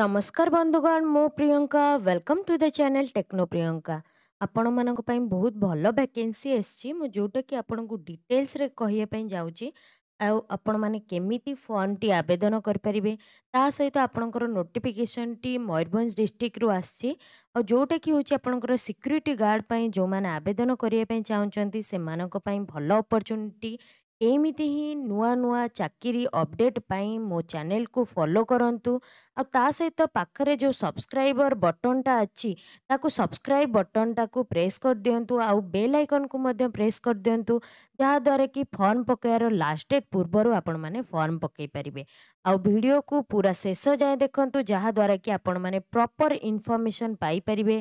नमस्कार बंधुगण मु Priyanka welcome to the channel Techno Priyanka आपण मान बहुत भल वैके जोटा कि आपन को डिटेल्स रे कहपाई जाने केमी फर्म टी आवेदन करेंगे ता सहित तो आपणकर नोटिफिकेसन टी मयूरभ डिस्ट्रिक्ट रू जोटा कि हूँ आपंकर सिक्यूरीटी गार्ड पर जो मैंने आवेदन करने चाहते से मानी भल अपरच्युनिटी ଏମିତି ହିଁ ନୂଆ ନୂଆ ଚାକିରି ଅପଡ଼େଟ୍ ପାଇଁ ମୋ ଚ୍ୟାନେଲକୁ ଫଲୋ କରନ୍ତୁ ଆଉ ତା ସହିତ ପାଖରେ ଯେଉଁ ସବସ୍କ୍ରାଇବର ବଟନଟା ଅଛି ତାକୁ ସବସ୍କ୍ରାଇବ୍ ବଟନଟାକୁ ପ୍ରେସ୍ କରିଦିଅନ୍ତୁ ଆଉ ବେଲ୍ ଆଇକନକୁ ମଧ୍ୟ ପ୍ରେସ୍ କରିଦିଅନ୍ତୁ ଯାହାଦ୍ୱାରା କି ଫର୍ମ ପକାଇବାର ଲାଷ୍ଟ ଡେଟ୍ ପୂର୍ବରୁ ଆପଣମାନେ ଫର୍ମ ପକାଇ ପାରିବେ ଆଉ ଭିଡ଼ିଓକୁ ପୁରା ଶେଷ ଯାଏଁ ଦେଖନ୍ତୁ ଯାହାଦ୍ୱାରା କି ଆପଣମାନେ ପ୍ରପର୍ ଇନଫର୍ମେସନ୍ ପାଇପାରିବେ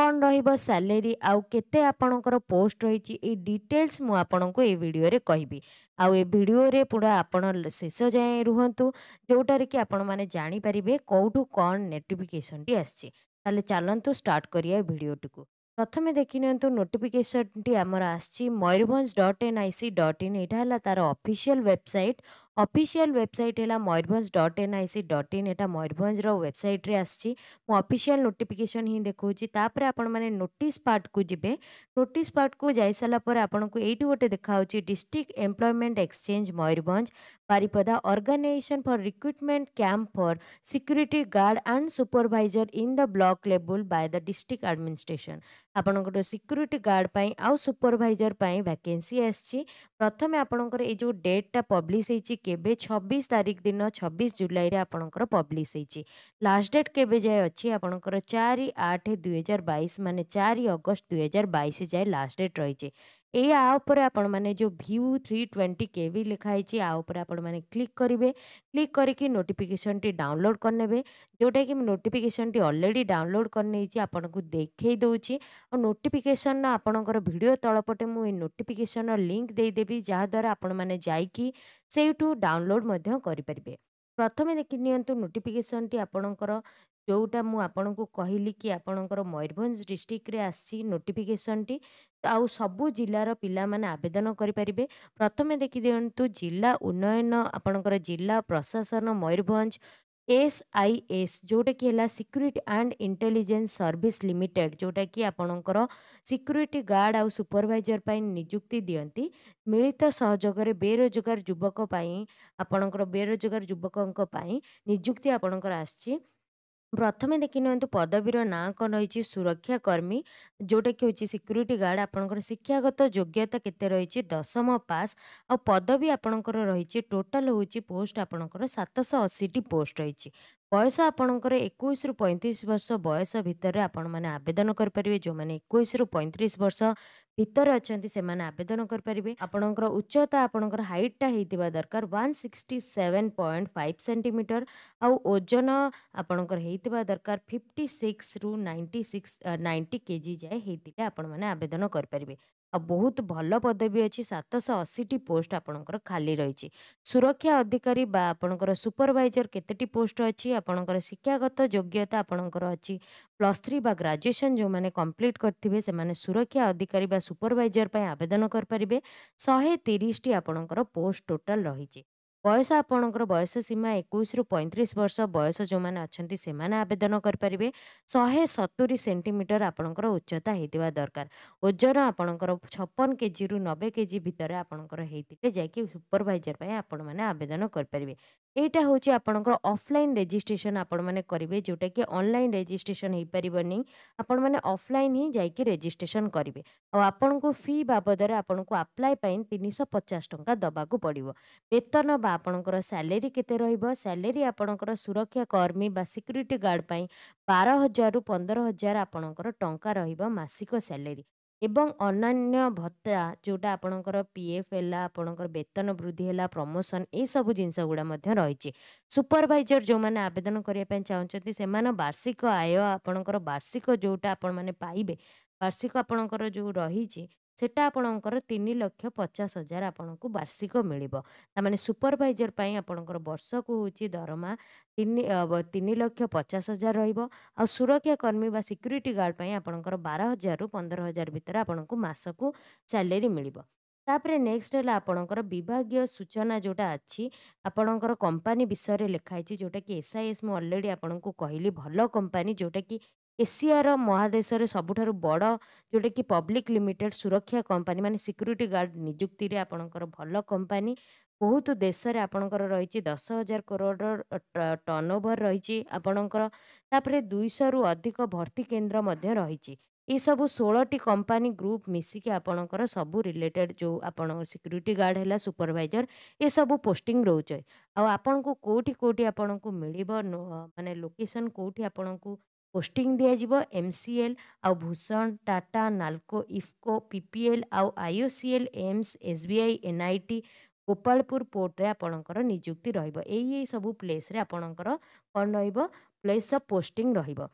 କ'ଣ ରହିବ ସାଲେରୀ ଆଉ କେତେ ଆପଣଙ୍କର ପୋଷ୍ଟ ରହିଛି ଏଇ ଡିଟେଲ୍ସ ମୁଁ ଆପଣଙ୍କୁ ଏଇ ଭିଡ଼ିଓରେ କହିବି ଆଉ ଏ ଭିଡ଼ିଓରେ ପୁରା ଆପଣ ଶେଷ ଯାଏଁ ରୁହନ୍ତୁ ଯେଉଁଟାରେ କି ଆପଣମାନେ ଜାଣିପାରିବେ କେଉଁଠୁ କ'ଣ ନୋଟିଫିକେସନ୍ଟି ଆସିଛି ତାହେଲେ ଚାଲନ୍ତୁ ଷ୍ଟାର୍ଟ କରିବା ଏ ଭିଡ଼ିଓଟିକୁ ପ୍ରଥମେ ଦେଖିନିଅନ୍ତୁ ନୋଟିଫିକେସନ୍ଟି ଆମର ଆସିଛି Mayurbhanj dot N I C dot in ଏଇଟା ହେଲା ତା'ର ଅଫିସିଆଲ୍ ୱେବସାଇଟ୍ ଅଫିସିଆଲ୍ ୱେବସାଇଟ୍ ହେଲା Mayurbhanj dot N I C dot in ଏଇଟା ମୟୂରଭଞ୍ଜର ୱେବସାଇଟ୍ରେ ଆସିଛି ମୁଁ ଅଫିସିଆଲ୍ ନୋଟିଫିକେସନ୍ ହିଁ ଦେଖାଉଛି ତାପରେ ଆପଣମାନେ ନୋଟିସ୍ ପାର୍ଟକୁ ଯିବେ ନୋଟିସ୍ ପାର୍ଟକୁ ଯାଇସାରିଲା ପରେ ଆପଣଙ୍କୁ ଏଇଠି ଗୋଟେ ଦେଖାହେଉଛି district employment exchange Mayurbhanj Baripada organisation for recruitment camp for security guard and supervisor in the block ଲେବୁଲ୍ ବାଏ ଦ ଡିଷ୍ଟ୍ରିକ୍ଟ ଆଡମିନିଷ୍ଟ୍ରେସନ୍ ଆପଣଙ୍କର ସିକ୍ୟୁରିଟି ଗାର୍ଡ଼ ପାଇଁ ଆଉ ସୁପରଭାଇଜର ପାଇଁ ଭ୍ୟାକେନ୍ସି ଆସିଛି ପ୍ରଥମେ ଆପଣଙ୍କର ଏଇ ଯେଉଁ ଡେଟ୍ଟା ପବ୍ଲିଶ ହେଇଛି केबे छब्बीस तारिख दिन छब्बीस जुलाई आपणकर पब्लिश होती लास्ट डेट केबे जाए अच्छी आपणकर चार आठ दुई हजार बैस मान चार अगस्ट दुई हजार बैस जाए लास्ट डेट रही એ આ ଉପରେ ଆପଣମାନେ ଯେଉଁ ଭ୍ୟୁ ଥ୍ରୀ ଟ୍ୱେଣ୍ଟି କେଭି ଲେଖାହେଇଛି ଆ ଉପରେ ଆପଣମାନେ କ୍ଲିକ୍ କରିବେ କ୍ଲିକ୍ କରିକି ନୋଟିଫିକେସନଟି ଡାଉନଲୋଡ଼ କରିନେବେ ଯେଉଁଟାକି ମୁଁ ନୋଟିଫିକେସନଟି ଅଲରେଡ଼ି ଡାଉନଲୋଡ଼ କରିନେଇଛି ଆପଣଙ୍କୁ ଦେଖେଇ ଦେଉଛି ଆଉ ନୋଟିଫିକେସନର ଆପଣଙ୍କର ଭିଡ଼ିଓ ତଳପଟେ ମୁଁ ଏ ନୋଟିଫିକେସନର ଲିଙ୍କ୍ ଦେଇଦେବି ଯାହାଦ୍ୱାରା ଆପଣମାନେ ଯାଇକି ସେଇଠୁ ଡାଉନଲୋଡ଼ ମଧ୍ୟ କରିପାରିବେ ପ୍ରଥମେ ଦେଖି ନିଅନ୍ତୁ ନୋଟିଫିକେସନଟି ଆପଣଙ୍କର ଯେଉଁଟା ମୁଁ ଆପଣଙ୍କୁ କହିଲି କି ଆପଣଙ୍କର ମୟୂରଭଞ୍ଜ ଡିଷ୍ଟ୍ରିକ୍ଟରେ ଆସିଛି ନୋଟିଫିକେସନ୍ଟି ଆଉ ସବୁ ଜିଲ୍ଲାର ପିଲାମାନେ ଆବେଦନ କରିପାରିବେ ପ୍ରଥମେ ଦେଖିଦିଅନ୍ତୁ ଜିଲ୍ଲା ଉନ୍ନୟନ ଆପଣଙ୍କର ଜିଲ୍ଲା ପ୍ରଶାସନ ମୟୂରଭଞ୍ଜ ଏସ୍ ଆଇ ଏସ୍ ଯେଉଁଟାକି ହେଲା security and intelligence service limited ଯେଉଁଟାକି ଆପଣଙ୍କର ସିକ୍ୟୁରିଟି ଗାର୍ଡ଼ ଆଉ ସୁପରଭାଇଜର୍ ପାଇଁ ନିଯୁକ୍ତି ଦିଅନ୍ତି ମିଳିତ ସହଯୋଗରେ ବେରୋଜଗାର ଯୁବକ ପାଇଁ ଆପଣଙ୍କର ବେରୋଜଗାର ଯୁବକଙ୍କ ପାଇଁ ନିଯୁକ୍ତି ଆପଣଙ୍କର ଆସିଛି ପ୍ରଥମେ ଦେଖି ନିଅନ୍ତୁ ପଦବୀର ନାଁ କ'ଣ ରହିଛି ସୁରକ୍ଷା କର୍ମୀ ଯେଉଁଟାକି ହେଉଛି ସିକ୍ୟୁରିଟି ଗାର୍ଡ ଆପଣଙ୍କର ଶିକ୍ଷାଗତ ଯୋଗ୍ୟତା କେତେ ରହିଛି ଦଶମ ପାସ୍ ଆଉ ପଦବୀ ଆପଣଙ୍କର ରହିଛି ଟୋଟାଲ ହେଉଛି ପୋଷ୍ଟ ଆପଣଙ୍କର ସାତଶହ ଅଶୀଟି ପୋଷ୍ଟ ରହିଛି ବୟସ ଆପଣଙ୍କର ଏକୋଇଶରୁ ପଇଁତିରିଶ ବର୍ଷ ବୟସ ଭିତରେ ଆପଣମାନେ ଆବେଦନ କରିପାରିବେ ଯେଉଁମାନେ ଏକୋଇଶରୁ ପଇଁତିରିଶ ବର୍ଷ ଭିତରେ ଅଛନ୍ତି ସେମାନେ ଆବେଦନ କରିପାରିବେ ଆପଣଙ୍କର ଉଚ୍ଚତା ଆପଣଙ୍କର ହାଇଟ୍ଟା ହେଇଥିବା ଦରକାର one sixty seven point five centimetre ଆଉ ଓଜନ ଆପଣଙ୍କର ହେଇଥିବା ଦରକାର ଫିଫ୍ଟି ସିକ୍ସରୁ ninety six ninety K G ହେଇଥିଲେ ଆପଣମାନେ ଆବେଦନ କରିପାରିବେ ଆଉ ବହୁତ ଭଲ ପଦବୀ ଅଛି ସାତଶହ ଅଶୀଟି ପୋଷ୍ଟ ଆପଣଙ୍କର ଖାଲି ରହିଛି ସୁରକ୍ଷା ଅଧିକାରୀ ବା ଆପଣଙ୍କର ସୁପରଭାଇଜର କେତେଟି ପୋଷ୍ଟ ଅଛି ଆପଣଙ୍କର ଶିକ୍ଷାଗତ ଯୋଗ୍ୟତା ଆପଣଙ୍କର ଅଛି ପ୍ଲସ୍ ଥ୍ରୀ ବା ଗ୍ରାଜୁଏସନ୍ ଯେଉଁମାନେ କମ୍ପ୍ଲିଟ୍ କରିଥିବେ ସେମାନେ ସୁରକ୍ଷା ଅଧିକାରୀ ବା ସୁପରଭାଇଜର ପାଇଁ ଆବେଦନ କରିପାରିବେ ଶହେ ତିରିଶଟି ଆପଣଙ୍କର ପୋଷ୍ଟ ଟୋଟାଲ୍ ରହିଛି ବୟସ ଆପଣଙ୍କର ବୟସ ସୀମା ଏକୋଇଶରୁ ପଇଁତିରିଶ ବର୍ଷ ବୟସ ଯେଉଁମାନେ ଅଛନ୍ତି ସେମାନେ ଆବେଦନ କରିପାରିବେ ଶହେ ସତୁରି ସେଣ୍ଟିମିଟର ଆପଣଙ୍କର ଉଚ୍ଚତା ହେଇଥିବା ଦରକାର ଓଜନ ଆପଣଙ୍କର ଛପନ କେଜିରୁ ନବେ କେଜି ଭିତରେ ଆପଣଙ୍କର ହେଇଥିଲେ ଯାଇକି ସୁପରଭାଇଜର ପାଇଁ ଆପଣମାନେ ଆବେଦନ କରିପାରିବେ ଏଇଟା ହେଉଛି ଆପଣଙ୍କର ଅଫ୍ଲାଇନ୍ ରେଜିଷ୍ଟ୍ରେସନ୍ ଆପଣମାନେ କରିବେ ଯେଉଁଟାକି ଅନଲାଇନ୍ ରେଜିଷ୍ଟ୍ରେସନ୍ ହେଇପାରିବନି ଆପଣମାନେ ଅଫ୍ଲାଇନ୍ ହିଁ ଯାଇକି ରେଜିଷ୍ଟ୍ରେସନ୍ କରିବେ ଆଉ ଆପଣଙ୍କୁ ଫି ବାବଦରେ ଆପଣଙ୍କୁ ଆପ୍ଲାଏ ପାଇଁ ତିନିଶହ ପଚାଶ ଟଙ୍କା ଦେବାକୁ ପଡ଼ିବ ବେତନ ବା ଆପଣଙ୍କର ସାଲେରୀ କେତେ ରହିବ ସାଲେରୀ ଆପଣଙ୍କର ସୁରକ୍ଷା କର୍ମୀ ବା ସିକ୍ୟୁରିଟି ଗାର୍ଡ଼ ପାଇଁ ବାର ହଜାରରୁ ପନ୍ଦର ହଜାର ଆପଣଙ୍କର ଟଙ୍କା ରହିବ ମାସିକ ସାଲେରୀ ଏବଂ ଅନ୍ୟାନ୍ୟ ଭତ୍ତା ଯେଉଁଟା ଆପଣଙ୍କର ପି ଏଫ୍ ହେଲା ଆପଣଙ୍କର ବେତନ ବୃଦ୍ଧି ହେଲା ପ୍ରମୋସନ୍ ଏସବୁ ଜିନିଷ ଗୁଡ଼ା ମଧ୍ୟ ରହିଛି ସୁପରଭାଇଜର ଯେଉଁମାନେ ଆବେଦନ କରିବା ପାଇଁ ଚାହୁଁଛନ୍ତି ସେମାନେ ବାର୍ଷିକ ଆୟ ଆପଣଙ୍କର ବାର୍ଷିକ ଯେଉଁଟା ଆପଣମାନେ ପାଇବେ ବାର୍ଷିକ ଆପଣଙ୍କର ଯେଉଁ ରହିଛି ସେଟା ଆପଣଙ୍କର ତିନି ଲକ୍ଷ ପଚାଶ ହଜାର ଆପଣଙ୍କୁ ବାର୍ଷିକ ମିଳିବ ତାମାନେ ସୁପରଭାଇଜର ପାଇଁ ଆପଣଙ୍କର ବର୍ଷକୁ ହେଉଛି ଦରମା ତିନି ତିନି ଲକ୍ଷ ପଚାଶ ହଜାର ରହିବ ଆଉ ସୁରକ୍ଷା କର୍ମୀ ବା ସିକ୍ୟୁରିଟି ଗାର୍ଡ଼ ପାଇଁ ଆପଣଙ୍କର ବାର ହଜାରରୁ ପନ୍ଦର ହଜାର ଭିତରେ ଆପଣଙ୍କୁ ମାସକୁ ସାଲେରୀ ମିଳିବ ତାପରେ ନେକ୍ସଟ ହେଲା ଆପଣଙ୍କର ବିଭାଗୀୟ ସୂଚନା ଯେଉଁଟା ଅଛି ଆପଣଙ୍କର କମ୍ପାନୀ ବିଷୟରେ ଲେଖା ହେଇଛି ଯେଉଁଟାକି ଏସ୍ଆଇଏସ୍ ମୁଁ ଅଲରେଡ଼ି ଆପଣଙ୍କୁ କହିଲି ଭଲ କମ୍ପାନୀ ଯେଉଁଟାକି ଏସିଆର ମହାଦେଶରେ ସବୁଠାରୁ ବଡ଼ ଯେଉଁଟାକି ପବ୍ଲିକ୍ ଲିମିଟେଡ଼ ସୁରକ୍ଷା କମ୍ପାନୀ ମାନେ ସିକ୍ୟୁରିଟି ଗାର୍ଡ଼ ନିଯୁକ୍ତିରେ ଆପଣଙ୍କର ଭଲ କମ୍ପାନୀ ବହୁତ ଦେଶରେ ଆପଣଙ୍କର ରହିଛି ଦଶ ହଜାର କରୋଡ଼ର ଟର୍ନ ଓଭର ରହିଛି ଆପଣଙ୍କର ତାପରେ ଦୁଇଶହରୁ ଅଧିକ ଭର୍ତ୍ତି କେନ୍ଦ୍ର ମଧ୍ୟ ରହିଛି ଏସବୁ ଷୋହଳଟି କମ୍ପାନୀ ଗ୍ରୁପ୍ ମିଶିକି ଆପଣଙ୍କର ସବୁ ରିଲେଟେଡ଼ ଯେଉଁ ଆପଣଙ୍କର ସିକ୍ୟୁରିଟି ଗାର୍ଡ଼ ହେଲା ସୁପରଭାଇଜର ଏସବୁ ପୋଷ୍ଟିଂ ରହୁଛି ଆଉ ଆପଣଙ୍କୁ କେଉଁଠି କେଉଁଠି ଆପଣଙ୍କୁ ମିଳିବ ମାନେ ଲୋକେସନ୍ କେଉଁଠି ଆପଣଙ୍କୁ ପୋଷ୍ଟିଂ ଦିଆଯିବ ଏମ୍ ସି ଏଲ୍ ଆଉ Bhushan Tata Nalco IFFCO P P L ଆଉ ଆଇ ଓ ସି ଏଲ୍ ଏମ୍ସ S B I N I T Gopalpur ପୋର୍ଟରେ ଆପଣଙ୍କର ନିଯୁକ୍ତି ରହିବ ଏଇ ଏଇ ସବୁ ପ୍ଲେସ୍ରେ ଆପଣଙ୍କର କ'ଣ ରହିବ ପ୍ଲେସ୍ ଅଫ୍ ପୋଷ୍ଟିଂ ରହିବ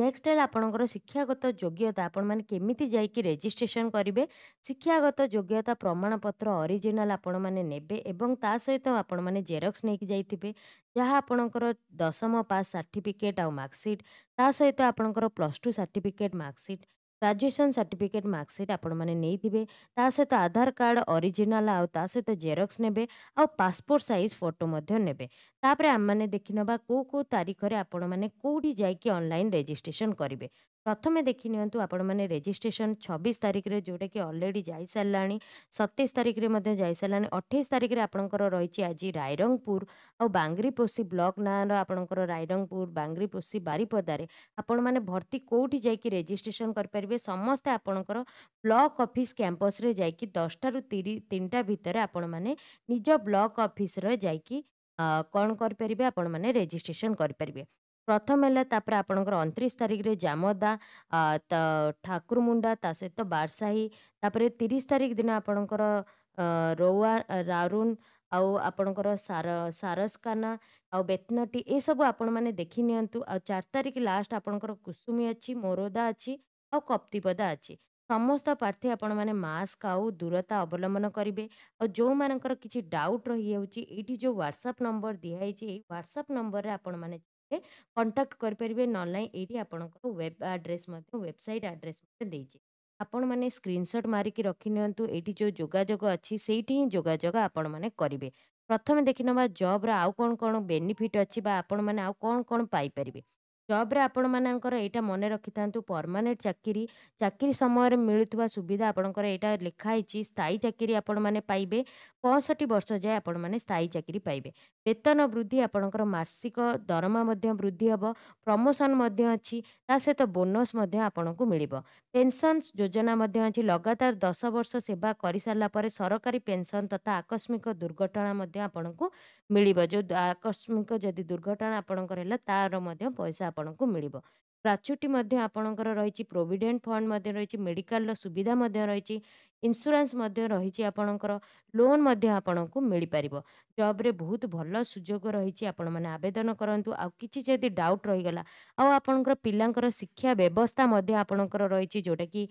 ନେକ୍ସଟ ହେଲା ଆପଣଙ୍କର ଶିକ୍ଷାଗତ ଯୋଗ୍ୟତା ଆପଣମାନେ କେମିତି ଯାଇକି ରେଜିଷ୍ଟ୍ରେସନ କରିବେ ଶିକ୍ଷାଗତ ଯୋଗ୍ୟତା ପ୍ରମାଣପତ୍ର ଅରିଜିନାଲ ଆପଣମାନେ ନେବେ ଏବଂ ତା ସହିତ ଆପଣମାନେ ଜେରକ୍ସ ନେଇକି ଯାଇଥିବେ ଯାହା ଆପଣଙ୍କର ଦଶମ ପାସ୍ ସାର୍ଟିଫିକେଟ୍ ଆଉ ମାର୍କସିଟ୍ ତା ସହିତ ଆପଣଙ୍କର plus two certificate marksheet graduation certificate marksheet ଆପଣମାନେ ନେଇଥିବେ ତା ସହିତ ଆଧାର କାର୍ଡ଼ ଅରିଜିନାଲ୍ ଆଉ ତା ସହିତ ଜେରକ୍ସ ନେବେ ଆଉ ପାସପୋର୍ଟ ସାଇଜ୍ ଫଟୋ ମଧ୍ୟ ନେବେ ତାପରେ ଆମମାନେ ଦେଖିନେବା କେଉଁ କେଉଁ ତାରିଖରେ ଆପଣମାନେ କେଉଁଠି ଯାଇକି ଅନଲାଇନ୍ ରେଜିଷ୍ଟ୍ରେସନ୍ କରିବେ ପ୍ରଥମେ ଦେଖି ନିଅନ୍ତୁ ଆପଣମାନେ ରେଜିଷ୍ଟ୍ରେସନ୍ ଛବିଶ ତାରିଖରେ ଯେଉଁଟାକି ଅଲରେଡ଼ି ଯାଇସାରିଲାଣି ସତେଇଶ ତାରିଖରେ ମଧ୍ୟ ଯାଇସାରିଲାଣି ଅଠେଇଶ ତାରିଖରେ ଆପଣଙ୍କର ରହିଛି ଆଜି ରାଇରଙ୍ଗପୁର ଆଉ ବାଙ୍ଗରିପୋଷି ବ୍ଲକ୍ ନାଁର ଆପଣଙ୍କର ରାଇରଙ୍ଗପୁର ବାଙ୍ଗରିପୋଷି ବାରିପଦାରେ ଆପଣମାନେ ଭର୍ତ୍ତି କେଉଁଠି ଯାଇକି ରେଜିଷ୍ଟ୍ରେସନ କରିପାରିବେ ସମସ୍ତେ ଆପଣଙ୍କର ବ୍ଲକ୍ ଅଫିସ୍ କ୍ୟାମ୍ପସ୍ରେ ଯାଇକି ଦଶଟାରୁ ତିରି ତିନିଟା ଭିତରେ ଆପଣମାନେ ନିଜ ବ୍ଲକ୍ ଅଫିସ୍ରେ ଯାଇକି କ'ଣ କରିପାରିବେ ଆପଣମାନେ ରେଜିଷ୍ଟ୍ରେସନ କରିପାରିବେ ପ୍ରଥମେ ହେଲା ତାପରେ ଆପଣଙ୍କର ଅଣତିରିଶ ତାରିଖରେ ଜାମଦା ତ ଠାକୁର ମୁଣ୍ଡା ତା ସହିତ ବାରସାହି ତାପରେ ତିରିଶ ତାରିଖ ଦିନ ଆପଣଙ୍କର ରୋଆ ରାରୁନ ଆଉ ଆପଣଙ୍କର ସାର ସାରସକାନା ଆଉ ବେତନଟି ଏସବୁ ଆପଣମାନେ ଦେଖି ନିଅନ୍ତୁ ଆଉ ଚାରି ତାରିଖ ଲାଷ୍ଟ ଆପଣଙ୍କର କୁସୁମୀ ଅଛି ମୋରଦା ଅଛି ଆଉ କପ୍ତିପଦା ଅଛି ସମସ୍ତ ପ୍ରାର୍ଥୀ ଆପଣମାନେ ମାସ୍କ ଆଉ ଦୂରତା ଅବଲମ୍ବନ କରିବେ ଆଉ ଯେଉଁମାନଙ୍କର କିଛି ଡାଉଟ୍ ରହିଯାଉଛି ଏଇଠି ଯେଉଁ ହ୍ୱାଟ୍ସଆପ୍ ନମ୍ବର ଦିଆହେଇଛି ଏଇ ହ୍ୱାଟ୍ସଆପ୍ ନମ୍ବରରେ ଆପଣମାନେ ଆପଣଙ୍କୁ କଣ୍ଟାକ୍ଟ କରିପାରିବେ ନହେଲେ ନାହିଁ ଏଇଠି ଆପଣଙ୍କର ୱେବ୍ ଆଡ୍ରେସ୍ ମଧ୍ୟ ୱେବସାଇଟ୍ ଆଡ୍ରେସ୍ ମଧ୍ୟ ଦେଇଛି ଆପଣମାନେ ସ୍କ୍ରିନ୍ସଟ୍ ମାରିକି ରଖିନିଅନ୍ତୁ ଏଇଠି ଯେଉଁ ଯୋଗାଯୋଗ ଅଛି ସେଇଠି ହିଁ ଯୋଗାଯୋଗ ଆପଣମାନେ କରିବେ ପ୍ରଥମେ ଦେଖିନେବା ଜବ୍ର ଆଉ କ'ଣ କ'ଣ ବେନିଫିଟ୍ ଅଛି ବା ଆପଣମାନେ ଆଉ କ'ଣ କ'ଣ ପାଇପାରିବେ ଜବ୍ରେ ଆପଣମାନଙ୍କର ଏଇଟା ମନେ ରଖିଥାନ୍ତୁ ପରମାନେଣ୍ଟ ଚାକିରି ଚାକିରି ସମୟରେ ମିଳୁଥିବା ସୁବିଧା ଆପଣଙ୍କର ଏଇଟା ଲେଖା ହେଇଛି ସ୍ଥାୟୀ ଚାକିରି ଆପଣମାନେ ପାଇବେ ପଞ୍ଚଷଠି ବର୍ଷ ଯାଏ ଆପଣମାନେ ସ୍ଥାୟୀ ଚାକିରି ପାଇବେ ବେତନ ବୃଦ୍ଧି ଆପଣଙ୍କର ମାସିକ ଦରମା ମଧ୍ୟ ବୃଦ୍ଧି ହେବ ପ୍ରମୋସନ୍ ମଧ୍ୟ ଅଛି ତା ସହିତ ବୋନସ୍ ମଧ୍ୟ ଆପଣଙ୍କୁ ମିଳିବ ପେନ୍ସନ୍ ଯୋଜନା ମଧ୍ୟ ଅଛି ଲଗାତାର ଦଶ ବର୍ଷ ସେବା କରିସାରିଲା ପରେ ସରକାରୀ ପେନ୍ସନ୍ ତଥା ଆକସ୍ମିକ ଦୁର୍ଘଟଣା ମଧ୍ୟ ଆପଣଙ୍କୁ ମିଳିବ ଯେଉଁ ଆକସ୍ମିକ ଯଦି ଦୁର୍ଘଟଣା ଆପଣଙ୍କର ହେଲା ତାର ମଧ୍ୟ ପଇସା ଆପଣ ଆପଣଙ୍କୁ ମିଳିବ ଗ୍ରାଚୁଟି ମଧ୍ୟ ଆପଣଙ୍କର ରହିଛି ପ୍ରୋଭିଡେଣ୍ଟ ଫଣ୍ଡ ମଧ୍ୟ ରହିଛି ମେଡ଼ିକାଲର ସୁବିଧା ମଧ୍ୟ ରହିଛି ଇନ୍ସୁରାନ୍ସ ମଧ୍ୟ ରହିଛି ଆପଣଙ୍କର ଲୋନ୍ ମଧ୍ୟ ଆପଣଙ୍କୁ ମିଳିପାରିବ ଜବ୍ରେ ବହୁତ ଭଲ ସୁଯୋଗ ରହିଛି ଆପଣମାନେ ଆବେଦନ କରନ୍ତୁ ଆଉ କିଛି ଯଦି ଡାଉଟ୍ ରହିଗଲା ଆଉ ଆପଣଙ୍କର ପିଲାଙ୍କର ଶିକ୍ଷା ବ୍ୟବସ୍ଥା ମଧ୍ୟ ଆପଣଙ୍କର ରହିଛି ଯେଉଁଟାକି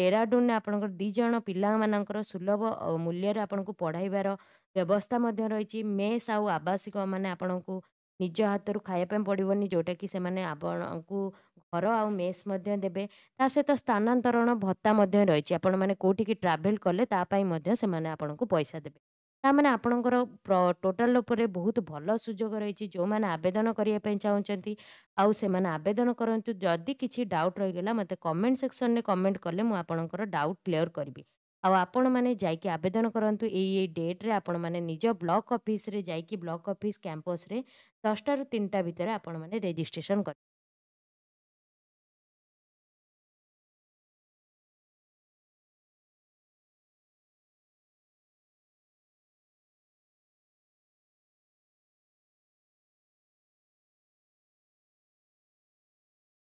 ଡେରାଡୁନରେ ଆପଣଙ୍କର ଦୁଇ ଜଣ ପିଲାମାନଙ୍କର ସୁଲଭ ମୂଲ୍ୟରେ ଆପଣଙ୍କୁ ପଢ଼ାଇବାର ବ୍ୟବସ୍ଥା ମଧ୍ୟ ରହିଛି ମେସ୍ ଆଉ ଆବାସିକମାନେ ଆପଣଙ୍କୁ ନିଜ ହାତରୁ ଖାଇବା ପାଇଁ ପଡ଼ିବନି ଯେଉଁଟାକି ସେମାନେ ଆପଣଙ୍କୁ ଘର ଆଉ ମେସ୍ ମଧ୍ୟ ଦେବେ ତା ସହିତ ସ୍ଥାନାନ୍ତରଣ ଭତ୍ତା ମଧ୍ୟ ରହିଛି ଆପଣମାନେ କେଉଁଠିକି ଟ୍ରାଭେଲ୍ କଲେ ତା ପାଇଁ ମଧ୍ୟ ସେମାନେ ଆପଣଙ୍କୁ ପଇସା ଦେବେ ତା'ମାନେ ଆପଣଙ୍କର ଟୋଟାଲ୍ ଉପରେ ବହୁତ ଭଲ ସୁଯୋଗ ରହିଛି ଯେଉଁମାନେ ଆବେଦନ କରିବା ପାଇଁ ଚାହୁଁଛନ୍ତି ଆଉ ସେମାନେ ଆବେଦନ କରନ୍ତୁ ଯଦି କିଛି ଡାଉଟ୍ ରହିଗଲା ମୋତେ କମେଣ୍ଟ ସେକ୍ସନ୍ରେ କମେଣ୍ଟ କଲେ ମୁଁ ଆପଣଙ୍କର ଡାଉଟ୍ କ୍ଲିୟର୍ କରିବି ଆଉ ଆପଣମାନେ ଯାଇକି ଆବେଦନ କରନ୍ତୁ ଏଇ ଏଇ ଡେଟ୍ରେ ଆପଣମାନେ ନିଜ ବ୍ଲକ୍ ଅଫିସ୍ରେ ଯାଇକି ବ୍ଲକ୍ ଅଫିସ୍ କ୍ୟାମ୍ପସ୍ରେ ଦଶଟାରୁ ତିନିଟା ଭିତରେ ଆପଣମାନେ ରେଜିଷ୍ଟ୍ରେସନ୍ କରିବେ